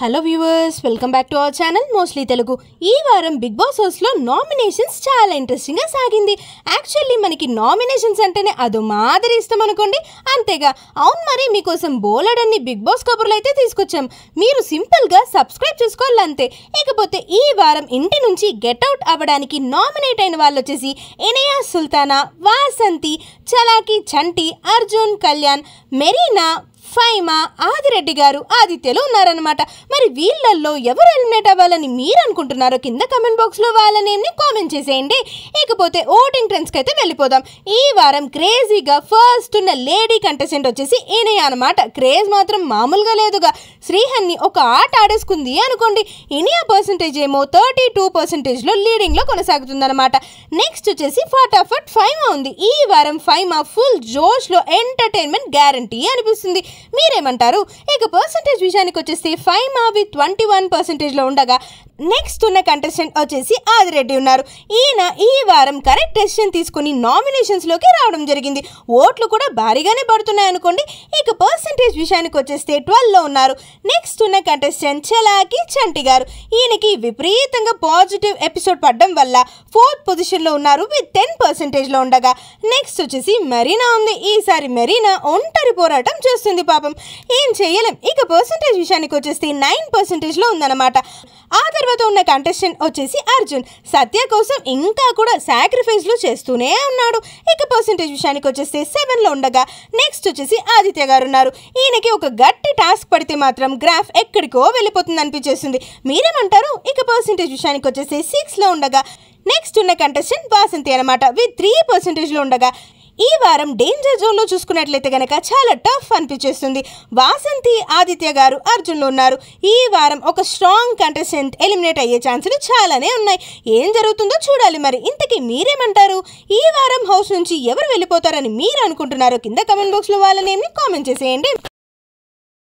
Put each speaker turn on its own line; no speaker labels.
hello viewers welcome back to our channel mostly Telugu ఈ వారం big boss హౌస్లో nominations చాలా ఇంట్రెస్టింగ్గా సాగింది యాక్చువల్లీ మనకి నామినేషన్స్ అంటేనే అదో మాదిరి ఇష్టం అనుకోండి అంతేగా అవును మరి మీకోసం బోలెడన్ని బిగ్ బాస్ కబుర్లు అయితే తీసుకొచ్చాం మీరు సింపుల్గా సబ్స్క్రైబ్ చేసుకోవాలి అంతే ఇకపోతే ఈ వారం ఇంటి నుంచి గెట్అవుట్ అవ్వడానికి నామినేట్ అయిన వాళ్ళు వచ్చేసి ఎనయా సుల్తానా వాసంతి చలాకి చంటి అర్జున్ కళ్యాణ్ మెరీనా ఫైమ ఆదిరెడ్డి గారు ఆదిత్యలు ఉన్నారనమాట మరి వీళ్ళల్లో ఎవరు ఎలిమినేట్ అవ్వాలని మీరు అనుకుంటున్నారో కింద కమెంట్ బాక్స్లో వాళ్ళ నేమ్ని కామెంట్ చేసేయండి ఇకపోతే ఓటింగ్ ట్రెండ్స్కి అయితే వెళ్ళిపోదాం ఈ వారం క్రేజీగా ఫస్ట్ ఉన్న లేడీ కంటెస్టెంట్ వచ్చేసి ఈయన అనమాట క్రేజ్ మాత్రం మామూలుగా లేదుగా శ్రీహన్ని ఒక ఆట ఆడేసుకుంది అనుకోండి ఇనియా పర్సంటేజ్ ఏమో థర్టీ టూ పర్సెంటేజ్లో లీడింగ్లో కొనసాగుతుందనమాట నెక్స్ట్ వచ్చేసి ఫటాఫట్ ఫైమా ఉంది ఈ వారం ఫైమా ఫుల్ జోష్లో ఎంటర్టైన్మెంట్ గ్యారంటీ అనిపిస్తుంది మీరేమంటారు ఇక పర్సంటేజ్ విషయానికి వచ్చేసి ఫైవ్ మావి ట్వంటీ వన్ పర్సెంటేజ్లో ఉండగా నెక్స్ట్ ఉన్న కంటెస్టెంట్ వచ్చేసి ఆదిరెడ్డి ఉన్నారు ఈయన ఈ వారం కరెక్ట్ డెసిషన్ తీసుకుని నామినేషన్స్లోకి రావడం జరిగింది ఓట్లు కూడా భారీగానే పడుతున్నాయి అనుకోండి ఇక పర్సంటేజ్ విషయానికి వచ్చేస్తే ట్వెల్వ్లో ఉన్నారు నెక్స్ట్ ఉన్న కంటెస్టెంట్ చలాకి చంటి గారు ఈయనకి విపరీతంగా పాజిటివ్ ఎపిసోడ్ పడడం వల్ల ఫోర్త్ పొజిషన్లో ఉన్నారు విత్ టెన్ పర్సెంటేజ్లో ఉండగా నెక్స్ట్ వచ్చేసి మెరీనా ఉంది ఈసారి మెరీనా ఒంటరి పోరాటం చేస్తుంది పాపం ఏం చేయలేం ఇక పర్సంటేజ్ విషయానికి వచ్చేస్తే నైన్ పర్సంటేజ్లో ఉందన్నమాట ఆ తర్వాత ఉన్న కంటెస్టెంట్ వచ్చేసి అర్జున్ సత్య కోసం ఇంకా కూడా సాక్రిఫైస్లు చేస్తూనే ఉన్నాడు ఇక పర్సంటేజ్ విషయానికి వచ్చేస్తే సెవెన్లో ఉండగా నెక్స్ట్ వచ్చేసి ఆదిత్య గారు ఉన్నారు ఈయనకి ఒక గట్టి టాస్క్ పడితే మాత్రం గ్రాఫ్ ఎక్కడికో వెళ్ళిపోతుంది అనిపించేస్తుంది మీరేమంటారు ఇక పర్సంటేజ్ విషయానికి వచ్చేసి సిక్స్లో ఉండగా నెక్స్ట్ ఉన్న కంటెస్టెంట్ వాసంతి అనమాట విత్ త్రీ పర్సంటేజ్లో ఉండగా ఈ వారం డేంజర్ జోన్లో చూసుకున్నట్లయితే కనుక చాలా టఫ్ అనిపించేస్తుంది వాసంతి ఆదిత్య గారు అర్జున్లో ఉన్నారు ఈ వారం ఒక స్ట్రాంగ్ కంటెస్టెంట్ ఎలిమినేట్ అయ్యే ఛాన్సులు చాలానే ఉన్నాయి ఏం జరుగుతుందో చూడాలి మరి ఇంతకీ మీరేమంటారు ఈ వారం హౌస్ నుంచి ఎవరు వెళ్ళిపోతారని మీరు అనుకుంటున్నారో కింద కమెంట్ బాక్స్లో వాళ్ళ నేమ్ని కామెంట్ చేసేయండి